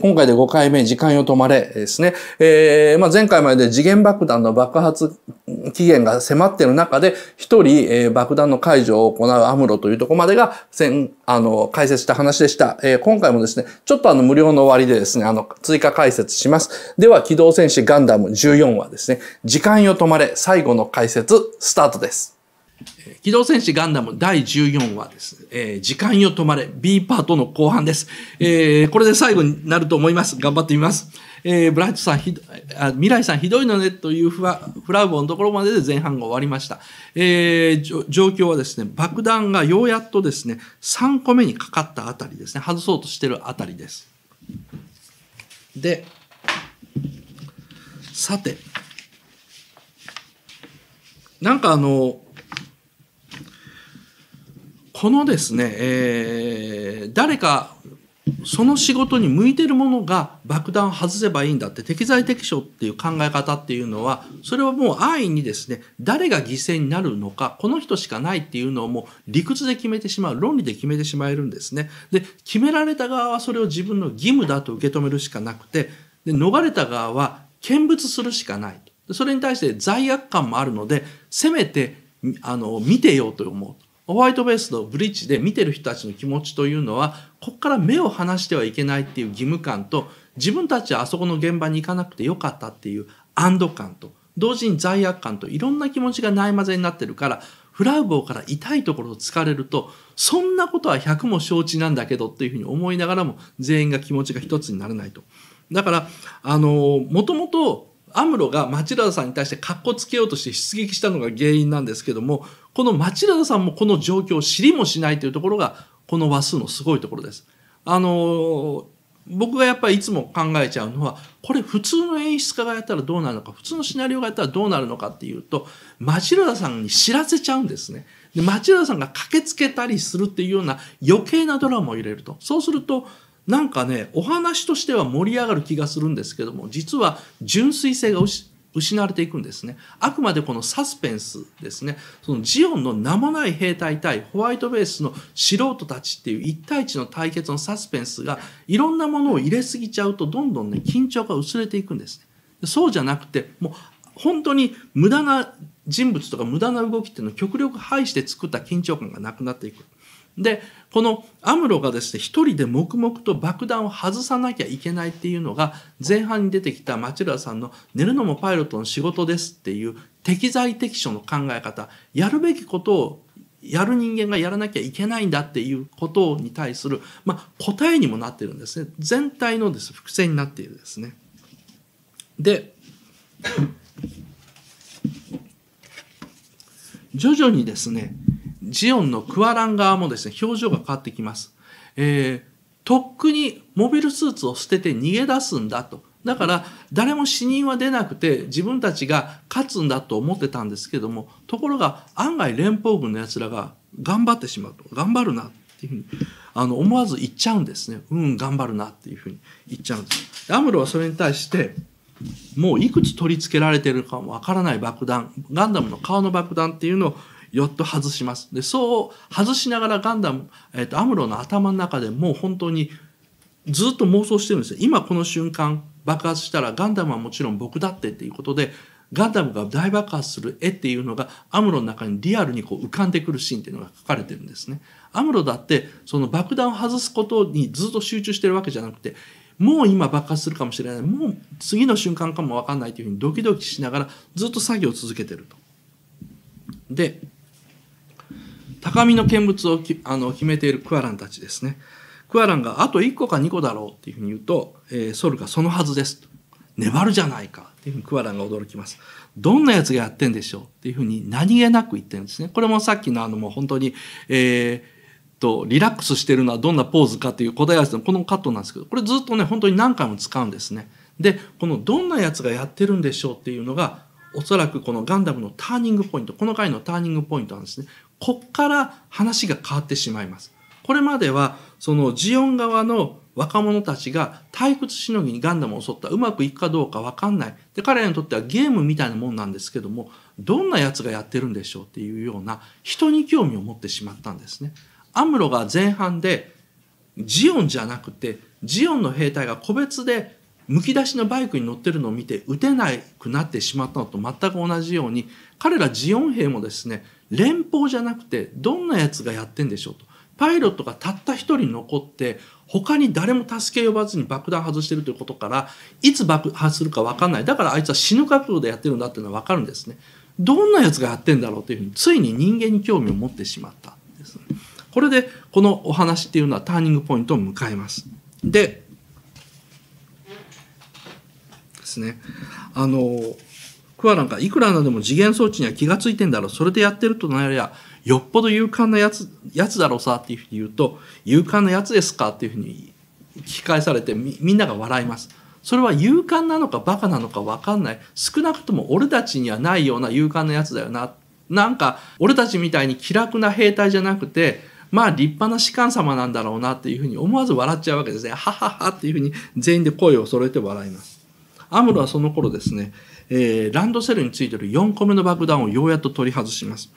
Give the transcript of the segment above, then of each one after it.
今回で5回目、時間よ止まれですね。えー、まあ、前回まで次元爆弾の爆発期限が迫っている中で、一人、えー、爆弾の解除を行うアムロというところまでが、先、あの、解説した話でした。えー、今回もですね、ちょっとあの、無料の終わりでですね、あの、追加解説します。では、機動戦士ガンダム14話ですね、時間よ止まれ、最後の解説、スタートです。機動戦士ガンダム第14話です。えー、時間よ止まれ B パートの後半です。えー、これで最後になると思います。頑張ってみます。えー、ブライトさんひあ、未来さんひどいのねというフラフラウボのところまでで前半が終わりました。えー、状況はですね、爆弾がようやっとですね、3個目にかかったあたりですね、外そうとしてるあたりです。で、さて、なんかあの、このですね、えー、誰かその仕事に向いてるものが爆弾を外せばいいんだって適材適所っていう考え方っていうのはそれはもう安易にですね誰が犠牲になるのかこの人しかないっていうのをもう理屈で決めてしまう論理で決めてしまえるんですねで決められた側はそれを自分の義務だと受け止めるしかなくてで逃れた側は見物するしかないそれに対して罪悪感もあるのでせめてあの見てようと思うホワイトベースのブリッジで見てる人たちの気持ちというのはここから目を離してはいけないっていう義務感と自分たちはあそこの現場に行かなくてよかったっていう安堵感と同時に罪悪感といろんな気持ちがないまぜになってるからフラウボーから痛いところを突かれるとそんなことは100も承知なんだけどっていうふうに思いながらも全員が気持ちが一つにならないと。だから、あの、もともとアムロが町田さんに対して格好つけようとして出撃したのが原因なんですけども、この町田さんもこの状況を知りもしないというところが、この話数のすごいところです。あの僕がやっぱりいつも考えちゃうのは、これ普通の演出家がやったらどうなるのか、普通のシナリオがやったらどうなるのかっていうと、町田さんに知らせちゃうんですね。で、町田さんが駆けつけたりするっていうような余計なドラマを入れると。そうすると、なんかねお話としては盛り上がる気がするんですけども実は純粋性が失われていくんですね。あくまでこのサスペンスですね。そのジオンの名もない兵隊対ホワイトベースの素人たちっていう一対一の対決のサスペンスがいろんなものを入れすぎちゃうとどんどんね緊張が薄れていくんですね。そうじゃなくてもう本当に無駄な人物とか無駄な動きっていうのを極力排して作った緊張感がなくなっていく。でこのアムロがですね一人で黙々と爆弾を外さなきゃいけないっていうのが前半に出てきた町田さんの「寝るのもパイロットの仕事です」っていう適材適所の考え方やるべきことをやる人間がやらなきゃいけないんだっていうことに対する、まあ、答えにもなってるんですね全体のです伏線になっているですね。で徐々にですねジオンのクアラン側もですね、表情が変わってきます。えー、とっくにモビルスーツを捨てて逃げ出すんだと。だから、誰も死人は出なくて、自分たちが勝つんだと思ってたんですけども、ところが、案外連邦軍の奴らが頑張ってしまうと。頑張るなっていうふうに、あの、思わず言っちゃうんですね。うん、頑張るなっていうふうに言っちゃうんです。でアムロはそれに対して、もういくつ取り付けられてるかもわからない爆弾、ガンダムの顔の爆弾っていうのをよっと外します。で、そう外しながらガンダム、えっ、ー、と、アムロの頭の中でもう本当にずっと妄想してるんですよ。今この瞬間爆発したらガンダムはもちろん僕だってっていうことで、ガンダムが大爆発する絵っていうのがアムロの中にリアルにこう浮かんでくるシーンっていうのが書かれてるんですね。アムロだってその爆弾を外すことにずっと集中してるわけじゃなくて、もう今爆発するかもしれない。もう次の瞬間かもわかんないというふうにドキドキしながらずっと作業を続けてると。で、高みの見物をあの決めているクアランたちですね。クアランがあと1個か2個だろうっていうふうに言うと、えー、ソルがそのはずですと。粘るじゃないかっていうふうにクアランが驚きます。どんなやつがやってんでしょうっていうふうに何気なく言ってるんですね。これもさっきのあのもう本当に、えーと、リラックスしてるのはどんなポーズかという答え合わせのこのカットなんですけど、これずっとね、本当に何回も使うんですね。で、このどんなやつがやってるんでしょうっていうのが、おそらくこのガンダムのターニングポイント、この回のターニングポイントなんですね。こっから話が変わってしまいます。これまでは、そのジオン側の若者たちが退屈しのぎにガンダムを襲った。うまくいくかどうかわかんない。で、彼らにとってはゲームみたいなもんなんですけども、どんな奴がやってるんでしょうっていうような人に興味を持ってしまったんですね。アムロが前半で、ジオンじゃなくて、ジオンの兵隊が個別でむき出しのバイクに乗ってるのを見て撃てなくなってしまったのと全く同じように彼らジオン兵もですね連邦じゃなくてどんなやつがやってんでしょうとパイロットがたった一人残って他に誰も助け呼ばずに爆弾外してるということからいつ爆破するか分かんないだからあいつは死ぬ覚悟でやってるんだっていうのは分かるんですねどんなやつがやってんだろうというふうについに人間に興味を持ってしまったんです、これでこのお話っていうのはターニングポイントを迎えますでですね。あのクワなんかいくらなんでも次元装置には気が付いてんだろそれでやってるとなりゃよっぽど勇敢なやつやつだろうさっていうふうに言うと勇敢なやつですかっていうふうに聞き返されてみみんなが笑います。それは勇敢なのかバカなのか分かんない少なくとも俺たちにはないような勇敢なやつだよななんか俺たちみたいに気楽な兵隊じゃなくてまあ立派な士官様なんだろうなっていうふうに思わず笑っちゃうわけですね。はははっていうふうに全員で声を揃えて笑います。アムロはその頃ですね、えー、ランドセルについてる4個目の爆弾をようやっと取り外します。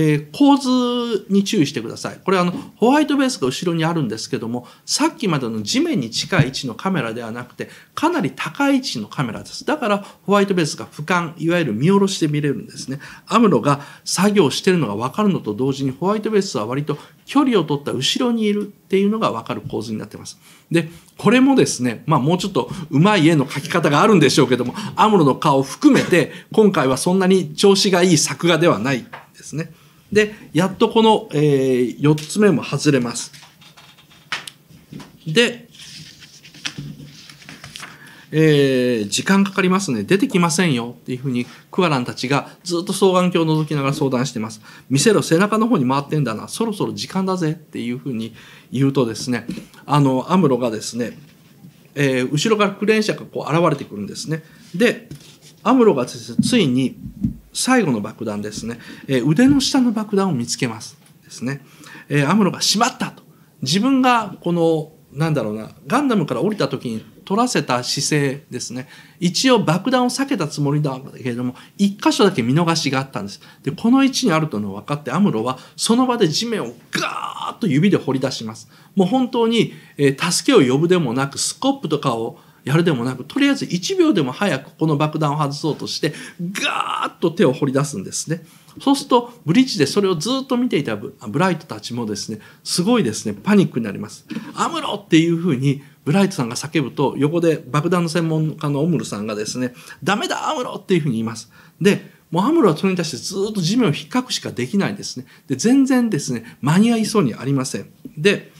えー、構図に注意してください。これあの、ホワイトベースが後ろにあるんですけども、さっきまでの地面に近い位置のカメラではなくて、かなり高い位置のカメラです。だから、ホワイトベースが俯瞰、いわゆる見下ろして見れるんですね。アムロが作業してるのがわかるのと同時に、ホワイトベースは割と距離を取った後ろにいるっていうのがわかる構図になってます。で、これもですね、まあもうちょっと上手い絵の描き方があるんでしょうけども、アムロの顔を含めて、今回はそんなに調子がいい作画ではないですね。で、やっとこの、えー、4つ目も外れます。で、えー、時間かかりますね。出てきませんよ。っていうふうに、クアランたちがずっと双眼鏡を覗きながら相談してます。見せろ、背中の方に回ってんだな。そろそろ時間だぜ。っていうふうに言うとですね、あの、アムロがですね、えー、後ろからクレーン車がこう現れてくるんですね。で、アムロがですね、ついに、最後の爆弾ですね、え腕の下の爆弾を見つけますですね、えアムロが「閉まった!」と自分がこのなんだろうなガンダムから降りた時に取らせた姿勢ですね一応爆弾を避けたつもりだけれども1箇所だけ見逃しがあったんですでこの位置にあるというのを分かってアムロはその場で地面をガーッと指で掘り出しますもう本当に、え助けを呼ぶでもなくスコップとかをやるでもなく、とりあえず1秒でも早くこの爆弾を外そうとして、ガーッと手を掘り出すんですね。そうすると、ブリッジでそれをずっと見ていたブライトたちもですね、すごいですね、パニックになります。アムロっていうふうに、ブライトさんが叫ぶと、横で爆弾の専門家のオムルさんがですね、ダメだ、アムロっていうふうに言います。で、もうアムロはそれに対してずっと地面を引っかくしかできないですね。で、全然ですね、間に合いそうにありません。で、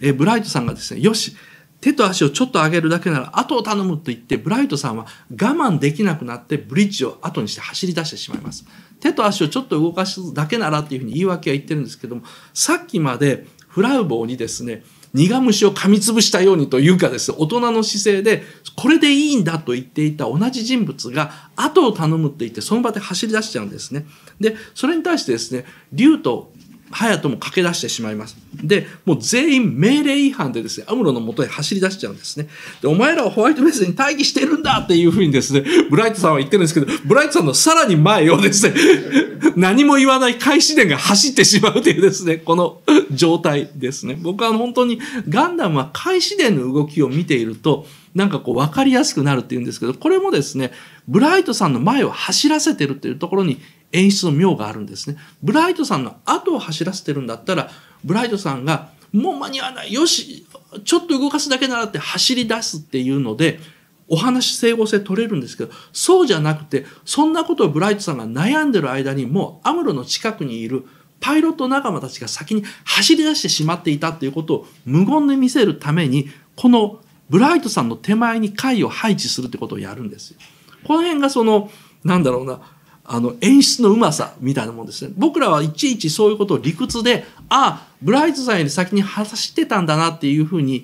えブライトさんがですね、よし、手と足をちょっと上げるだけなら後を頼むと言ってブライトさんは我慢できなくなってブリッジを後にして走り出してしまいます。手と足をちょっと動かすだけならっていうふうに言い訳は言ってるんですけども、さっきまでフラウボーにですね、苦虫を噛みつぶしたようにというかですね、大人の姿勢で、これでいいんだと言っていた同じ人物が、後を頼むって言って、その場で走り出しちゃうんですね。で、それに対してですね、竜と隼とも駆け出してしまいます。で、もう全員命令違反でですね、アムロのもとへ走り出しちゃうんですね。で、お前らはホワイトベースに待機してるんだっていうふうにですね、ブライトさんは言ってるんですけど、ブライトさんのさらに前をですね、何も言わない開始点が走ってしまうというですね、この状態ですね。僕は本当にガンダムは開始点の動きを見ていると、なんかこう分かりやすくなるっていうんですけど、これもですね、ブライトさんの前を走らせてるっていうところに演出の妙があるんですね。ブライトさんの後を走らせてるんだったら、ブライトさんが、もう間に合わない、よし、ちょっと動かすだけならって走り出すっていうので、お話整合性取れるんですけど、そうじゃなくて、そんなことをブライトさんが悩んでる間に、もうアムロの近くにいるパイロット仲間たちが先に走り出してしまっていたっていうことを無言で見せるために、このブライトさんの手前に会を配置するってことをやるんですよ。この辺がその、なんだろうな、あの演出のうまさみたいなもんですね僕らはいちいちそういうことを理屈でああブライトさんより先に走ってたんだなっていうふうに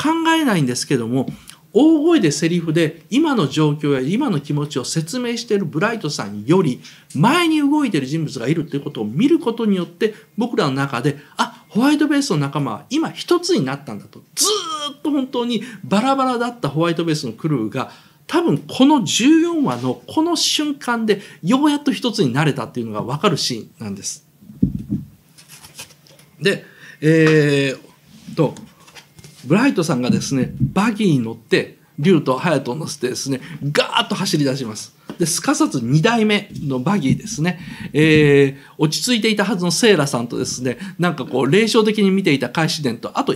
考えないんですけども大声でセリフで今の状況や今の気持ちを説明しているブライトさんより前に動いている人物がいるということを見ることによって僕らの中であホワイトベースの仲間は今一つになったんだとずっと本当にバラバラだったホワイトベースのクルーが多分この14話のこの瞬間でようやっと一つになれたっていうのが分かるシーンなんです。で、えー、と、ブライトさんがですね、バギーに乗って、竜と隼人を乗せてですね、ガーッと走り出します。で、すかさず2代目のバギーですね、えー、落ち着いていたはずのセイラさんとですね、なんかこう、霊障的に見ていた開始伝と、あと、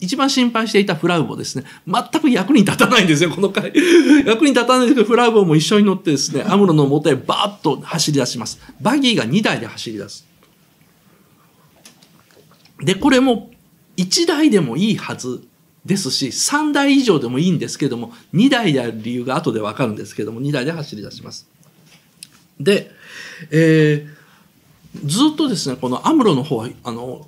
一番心配していたフラウボですね、全く役に立たないんですよ、この回。役に立たないんですけど、フラウボも一緒に乗ってですね、アムロのとへバーッと走り出します。バギーが2台で走り出す。で、これも1台でもいいはずですし、3台以上でもいいんですけども、2台である理由が後でわかるんですけども、2台で走り出します。で、えー、ずっとですね、このアムロの方は、あの、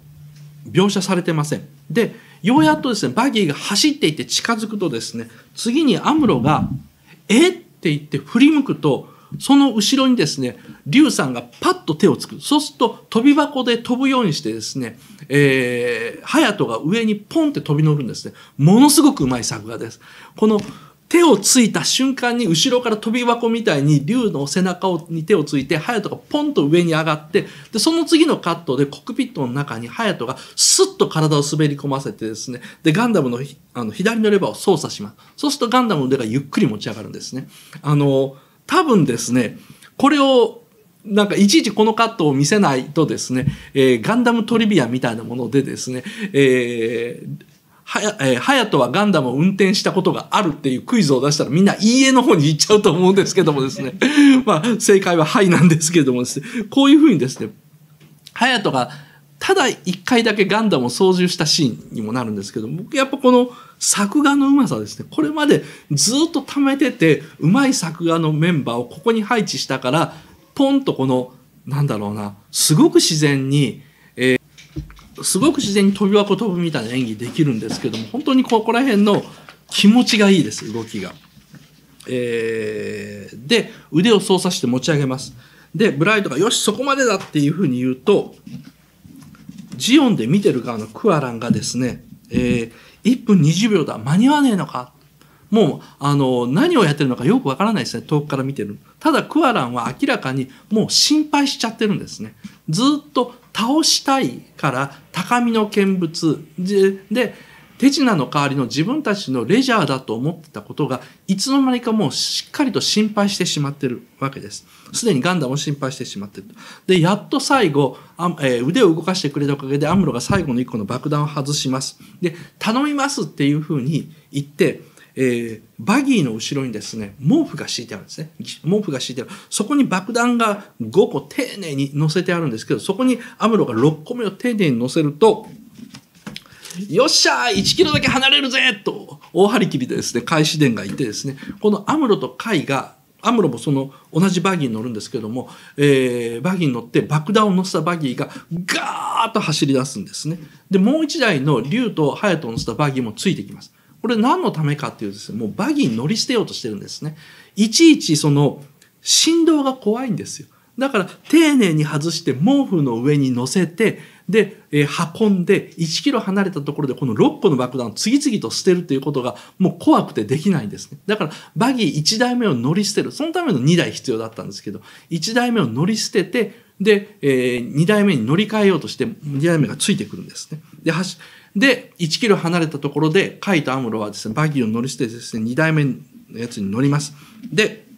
描写されてません。で、ようやっとですね、バギーが走っていって近づくとですね、次にアムロが、えって言って振り向くと、その後ろにですね、龍さんがパッと手をつく。そうすると、飛び箱で飛ぶようにしてですね、えー、隼人が上にポンって飛び乗るんですね。ものすごくうまい作画です。この手をついた瞬間に後ろから飛び箱みたいに竜の背中に手をついて、隼人がポンと上に上がって、で、その次のカットでコックピットの中に隼人がスッと体を滑り込ませてですね、で、ガンダムのあの左のレバーを操作します。そうするとガンダムの腕がゆっくり持ち上がるんですね。あの多分ですね、これをなんかいちいちこのカットを見せないとですね、えー、ガンダムトリビアみたいなものでですね、えーはや、えー、はやとはガンダムを運転したことがあるっていうクイズを出したらみんないいえの方に行っちゃうと思うんですけどもですね。まあ、正解ははいなんですけどもですね。こういうふうにですね、はやとがただ一回だけガンダムを操縦したシーンにもなるんですけど、僕やっぱこの作画のうまさですね。これまでずっと貯めてて、うまい作画のメンバーをここに配置したから、ポンとこの、なんだろうな、すごく自然に、えー、すごく自然に飛び箱飛ぶみたいな演技できるんですけども、本当にここら辺の気持ちがいいです、動きが。えー、で、腕を操作して持ち上げます。で、ブライトが、よし、そこまでだっていうふうに言うと、ジオンで見てる側のクアランがですね、えー、1分20秒だ、間に合わねえのか。もう、あの、何をやってるのかよくわからないですね、遠くから見てる。ただ、クアランは明らかにもう心配しちゃってるんですね。ずっと倒したいから、高みの見物で、で手品の代わりの自分たちのレジャーだと思ってたことが、いつの間にかもうしっかりと心配してしまってるわけです。すでにガンダムを心配してしまってる。で、やっと最後、あえー、腕を動かしてくれたおかげでアムロが最後の1個の爆弾を外します。で、頼みますっていうふうに言って、えー、バギーの後ろにですね、毛布が敷いてあるんですね。毛布が敷いてある。そこに爆弾が5個丁寧に乗せてあるんですけど、そこにアムロが6個目を丁寧に乗せると、よっしゃー !1 キロだけ離れるぜと、大張り切りでですね、開始伝がいてですね、このアムロと海が、アムロもその同じバギーに乗るんですけども、えー、バギーに乗って爆弾を乗せたバギーがガーッと走り出すんですね。で、もう1台の竜と隼人を乗せたバギーもついてきます。これ何のためかっていうとですね、もうバギーに乗り捨てようとしてるんですね。いちいちその振動が怖いんですよ。だから丁寧に外して毛布の上に乗せてで、えー、運んで1キロ離れたところでこの6個の爆弾を次々と捨てるということがもう怖くてできないんですね。だからバギー1台目を乗り捨てる。そのための2台必要だったんですけど、1台目を乗り捨てて、で、えー、2台目に乗り換えようとして、2台目がついてくるんですね。で、はし、で、1キロ離れたところで、カイとアムロはですね、バギーを乗り捨ててですね、2台目のやつに乗ります。で、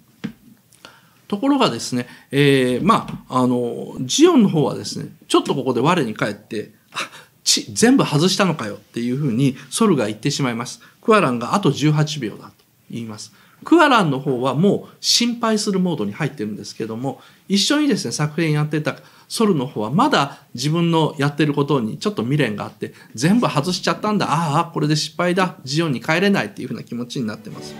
ところがですね、えー、まあ、あの、ジオンの方はですね、ちょっとここで我に返って、あち、全部外したのかよっていうふうにソルが言ってしまいます。クアランがあと18秒だと言います。クアランの方はもう心配するモードに入ってるんですけども、一緒にですね、作品やってたソルの方はまだ自分のやってることにちょっと未練があって、全部外しちゃったんだ、ああ、これで失敗だ、ジオンに帰れないっていうふうな気持ちになってます。